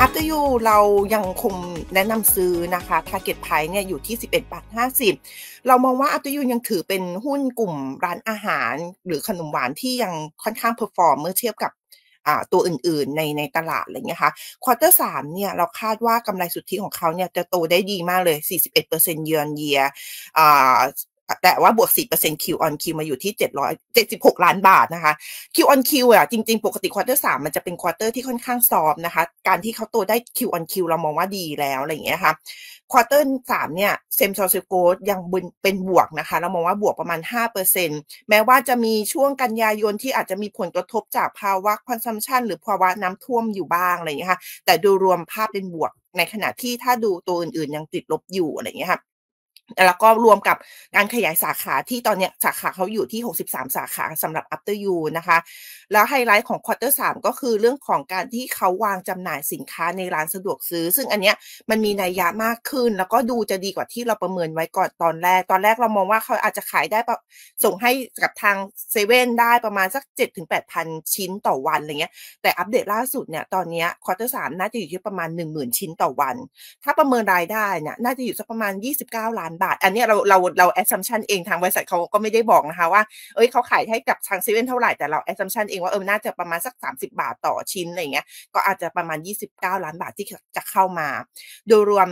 อัต e r y o เรายังคงแนะนำซื้อนะคะ t a r เก็ตไพร์เนี่ยอยู่ที่ 11บาท50เรามองว่าอัต e r y o ยังถือเป็นหุ้นกลุ่มร้านอาหารหรือขนมหวานที่ยังค่อนข้างเพอร์ฟอร์มเมื่อเทียบกับตัวอื่นๆในในตลาดอะไรเงี้ยค่ะควอเตอร์สามเนี่ยเราคาดว่ากำไรสุทธิของเขาเนี่ยจะโตได้ดีมากเลย 41%เยือนเยียแต่ว่าบวก4% Q on Q มาอยู่ที่ 776 ล้านบาทนะคะ Q on Q อ่ะจริงๆ ปกติควอเตอร์ 3 มันจะเป็นควอเตอร์ที่ค่อนข้างซอฟนะคะ การที่เขาโตได้ Q on Q เรามองว่าดีแล้วอะไรอย่างเงี้ยค่ะ ควอเตอร์ 3 เนี่ยเซมซอร์เซโกยังเป็นบวกนะคะ เรามองว่าบวกประมาณ 5%แม้ว่าจะมีช่วงกันยายนที่อาจจะมีผลกระทบจากภาวะคอนซัมชันหรือภาวะน้ำท่วมอยู่บ้างอะไรอย่างเงี้ยค่ะ แต่ดูรวมภาพเป็นบวก ในขณะที่ถ้าดูตัวอื่นๆ ยังติดลบอยู่อะไรอย่างเงี้ยค่ะแล้วก็รวมกับการขยายสาขาที่ตอนนี้สาขาเขาอยู่ที่ 63 สาขาสำหรับ After You นะคะ แล้วไฮไลท์ของควอเตอร์สก็คือเรื่องของการที่เขาวางจำหน่ายสินค้าในร้านสะดวกซื้อ ซึ่งอันเนี้ยมันมีนัยยะมากขึ้น แล้วก็ดูจะดีกว่าที่เราประเมินไว้ก่อนตอนแรก ตอนแรกเรามองว่าเขาอาจจะขายได้ส่งให้กับทางเซเว่นได้ประมาณสัก 7-8 0 0 0 ชิ้นต่อวันอะไรเงี้ย แต่อัปเดตล่าสุดเนี่ยตอนนี้ควอเตอร์สน่าจะอยู่ที่ประมาณ 10,000 ชิ้นต่อวัน ถ้าประเมินรายได้เนี่ยน่าจะอยู่สักประมาณ 29 ล้านบาทอันนี้เราเราเราแอสซัมชันเองทางบริษัทเขาก็ไม่ได้บอกนะคะว่า เอ้ยเขาขายให้กับทางเซเว่นเท่าไหร่แต่เราแอสซัมชันเองว่าเออน่าจะประมาณสัก 30 บาทต่อชิ้นอะไรเงี้ยก็อาจจะประมาณ 29 ล้านบาทที่จะเข้ามา โดยรวม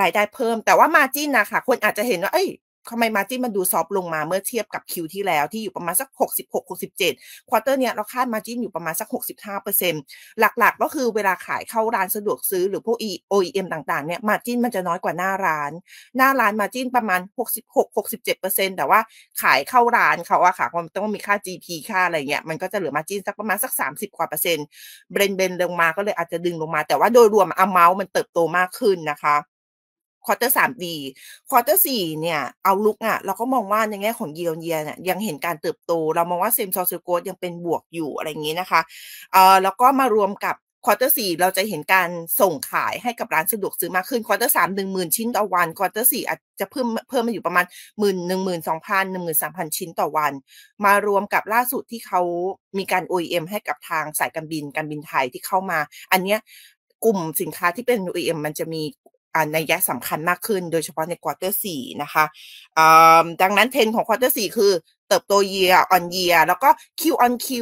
รายได้เพิ่มแต่ว่ามาจิ้นนะคะคนอาจจะเห็นว่าเอ้ยทำไมมาจิ้นมันดูซอฟลงมาเมื่อเทียบกับคิวที่แล้วที่อยู่ประมาณสัก 66 67 ควอเตอร์เนี้ยเราคาดมาจิ้นอยู่ประมาณสัก 65%หลัก ๆ ก็คือเวลาขายเข้าร้านสะดวกซื้อหรือพวก OEM ต่าง ๆ เนี่ยมาจิ้นมันจะน้อยกว่าหน้าร้าน หน้าร้านมาจิ้นประมาณ 66-67%แต่ว่าขายเข้าร้านเขาอะค่ะมันต้องมีค่า GP ค่าอะไรเงี้ยมันก็จะเหลือมาจิ้นสักประมาณสัก 30 กว่าเปอร์เซ็นต์เบรนเบนลงมาก็เลยอาจจะดึงลงมา แต่ว่าโดยรวมอะเมาส์มันเติบโตมากขึ้นนะคะควอเตอร์สามดีควอเตอร์สี่เนี่ยเอาลุกอ่ะเราก็มองว่าในแง่ของเยียร์เยียร์เนี่ยยังเห็นการเติบโตเรามองว่าเซมซอร์ซิโกยังเป็นบวกอยู่อะไรอย่างนี้นะคะเอ่อแล้วก็มารวมกับควอเตอร์สี่เราจะเห็นการส่งขายให้กับร้านสะดวกซื้อมากขึ้นควอเตอร์สามหนึ่งหมื่นชิ้นต่อวันควอเตอร์สี่อาจจะเพิ่มเพิ่มมาอยู่ประมาณหมื่นหนึ่งหมื่นสองพันหนึ่งหมื่นสามพันชิ้นต่อวัน มารวมกับล่าสุดที่เขามีการ OEM ให้กับทางสายการบินการบินไทยที่เข้ามา อันเนี้ยกลุ่มสินค้าที่เป็น OEM มันจะมีนแยะสำคัญมากขึ้นโดยเฉพาะในควอเตอร์สี่นะคะดังนั้นเทรนของควอเตอร์สี่คือเติบโตเยียออนเยียแล้วก็นคิ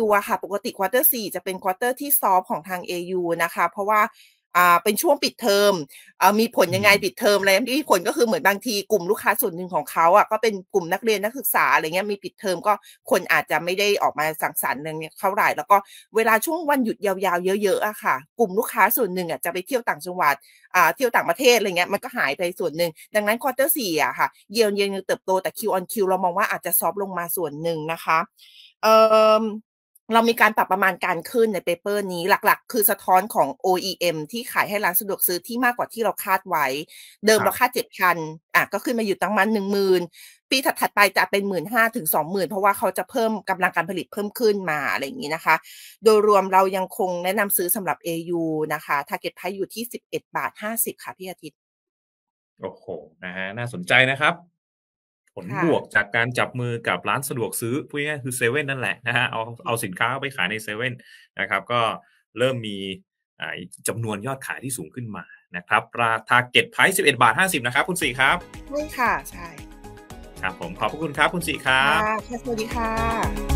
วอะค่ะปกติควอเตอร์สี่จะเป็นควอเตอร์ที่ซอฟของทาง AU นะคะเพราะว่าอ่าเป็นช่วงปิดเทอมอ่ามีผลยังไงปิดเทอมอะไรที่ผลก็คือเหมือนบางทีกลุ่มลูกค้าส่วนหนึ่งของเขาอ่ะก็เป็นกลุ่มนักเรียนนักศึกษาอะไรเงี้ยมีปิดเทอมก็คนอาจจะไม่ได้ออกมาสังสรรค์เรื่องเขาหลายแล้วก็เวลาช่วงวันหยุดยาวๆเยอะๆอะค่ะ กลุ่มลูกค้าส่วนหนึ่งอ่ะจะไปเที่ยวต่างจังหวัดอ่าเที่ยวต่างประเทศอะไรเงี้ยมันก็หายไปส่วนหนึ่งดังนั้นควอเตอร์สี่อะค่ะ เยียวยาเติบโตแต่คิวออนคิวเรามองว่าอาจจะซอฟลงมาส่วนหนึ่งนะคะเอ่อเรามีการปรับประมาณการขึ้นในเปเปอร์นี้หลักๆ คือสะท้อนของ OEM ที่ขายให้ร้านสะดวกซื้อที่มากกว่าที่เราคาดไว้ เดิมเราคาดเจ็ดพันอ่ะก็ขึ้นมาอยู่ตั้งมันหนึ่งหมื่นปีถัดๆไปจะเป็นหมื่นห้าถึงสองหมื่นเพราะว่าเขาจะเพิ่มกำลังการผลิตเพิ่มขึ้นมาอะไรอย่างนี้นะคะ โดยรวมเรายังคงแนะนำซื้อสำหรับ AU นะคะท r ร e t ก r i ไพอยู่ที่สิบเอ็ดบาทห้าสิบค่ะพี่อาทิตย์โอ้โหนะฮะน่าสนใจนะครับผลบวกจากการจับมือกับร้านสะดวกซื้อพูดง่ายคือเซเว่นนั่นแหละนะฮะ เอา เอาสินค้าไปขายในเซเว่นนะครับ ก็เริ่มมีจำนวนยอดขายที่สูงขึ้นมานะครับราคาเก็ตไพส์11 บาท50นะครับ คุณสีครับใช่ค่ะใช่ ครับผมขอบพระคุณครับ คุณสีครับสวัสดีค่ะ